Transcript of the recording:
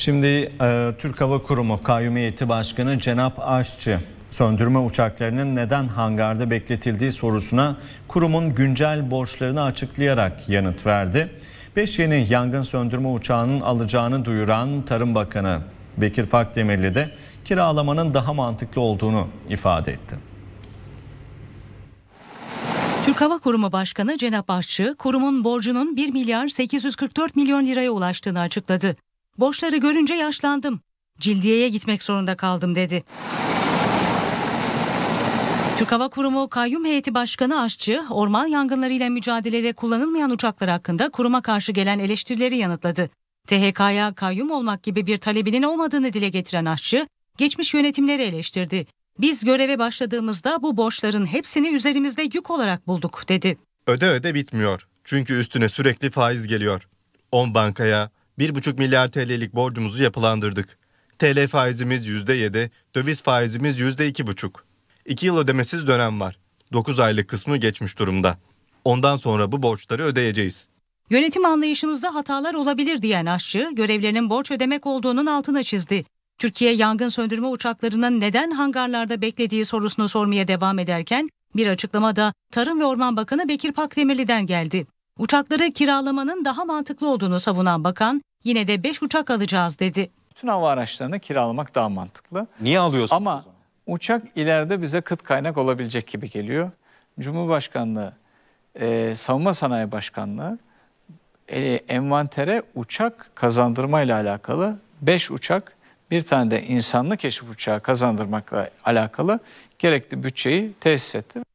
Şimdi e, Türk Hava Kurumu Kayyumiyeti Başkanı Cenap Aşçı söndürme uçaklarının neden hangarda bekletildiği sorusuna kurumun güncel borçlarını açıklayarak yanıt verdi. 5 yeni yangın söndürme uçağının alacağını duyuran Tarım Bakanı Bekir Pakdemirli de kiralamanın daha mantıklı olduğunu ifade etti. Türk Hava Kurumu Başkanı Cenap Aşçı, kurumun borcunun 1 milyar 844 milyon liraya ulaştığını açıkladı. Borçları görünce yaşlandım. Cildiye'ye gitmek zorunda kaldım dedi. Türk Hava Kurumu Kayyum Heyeti Başkanı Aşçı, orman yangınlarıyla mücadelede kullanılmayan uçaklar hakkında kuruma karşı gelen eleştirileri yanıtladı. THK'ya kayyum olmak gibi bir talebinin olmadığını dile getiren Aşçı, geçmiş yönetimleri eleştirdi. Biz göreve başladığımızda bu borçların hepsini üzerimizde yük olarak bulduk dedi. Öde öde bitmiyor. Çünkü üstüne sürekli faiz geliyor. 10 bankaya, 1,5 milyar TL'lik borcumuzu yapılandırdık. TL faizimiz %7, döviz faizimiz %2,5. 2 yıl ödemesiz dönem var. 9 aylık kısmı geçmiş durumda. Ondan sonra bu borçları ödeyeceğiz. Yönetim anlayışımızda hatalar olabilir diyen aşçı, görevlerinin borç ödemek olduğunun altına çizdi. Türkiye yangın söndürme uçaklarının neden hangarlarda beklediği sorusunu sormaya devam ederken bir açıklama da Tarım ve Orman Bakanı Bekir Pakdemirli'den geldi. Uçakları kiralamanın daha mantıklı olduğunu savunan bakan, Yine de 5 uçak alacağız dedi. Bütün hava araçlarını kiralamak daha mantıklı. Niye alıyorsunuz? Ama uçak ileride bize kıt kaynak olabilecek gibi geliyor. Cumhurbaşkanlığı, e, Savunma Sanayi Başkanlığı e, envantere uçak kazandırma ile alakalı 5 uçak bir tane de insanlı keşif uçağı kazandırmakla alakalı gerekli bütçeyi tesis etti.